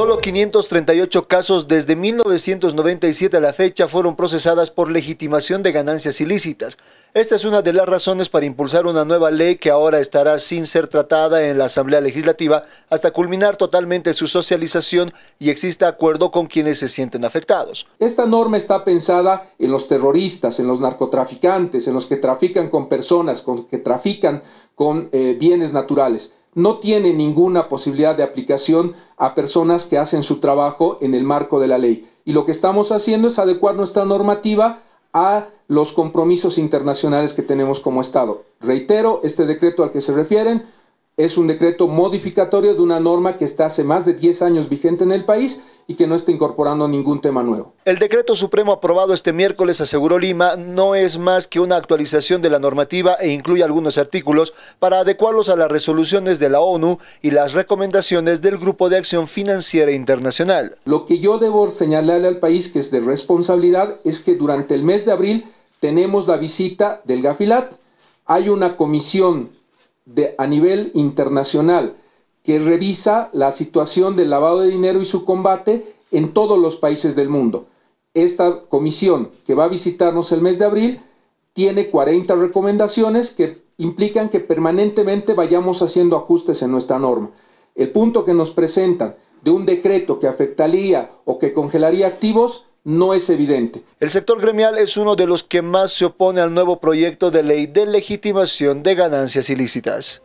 Solo 538 casos desde 1997 a la fecha fueron procesadas por legitimación de ganancias ilícitas. Esta es una de las razones para impulsar una nueva ley que ahora estará sin ser tratada en la Asamblea Legislativa hasta culminar totalmente su socialización y exista acuerdo con quienes se sienten afectados. Esta norma está pensada en los terroristas, en los narcotraficantes, en los que trafican con personas, con que trafican con eh, bienes naturales no tiene ninguna posibilidad de aplicación a personas que hacen su trabajo en el marco de la ley. Y lo que estamos haciendo es adecuar nuestra normativa a los compromisos internacionales que tenemos como Estado. Reitero, este decreto al que se refieren es un decreto modificatorio de una norma que está hace más de 10 años vigente en el país y que no está incorporando ningún tema nuevo. El decreto supremo aprobado este miércoles, aseguró Lima, no es más que una actualización de la normativa e incluye algunos artículos para adecuarlos a las resoluciones de la ONU y las recomendaciones del Grupo de Acción Financiera Internacional. Lo que yo debo señalarle al país que es de responsabilidad es que durante el mes de abril tenemos la visita del Gafilat. Hay una comisión a nivel internacional que revisa la situación del lavado de dinero y su combate en todos los países del mundo. Esta comisión que va a visitarnos el mes de abril tiene 40 recomendaciones que implican que permanentemente vayamos haciendo ajustes en nuestra norma. El punto que nos presentan de un decreto que afectaría o que congelaría activos no es evidente. El sector gremial es uno de los que más se opone al nuevo proyecto de ley de legitimación de ganancias ilícitas.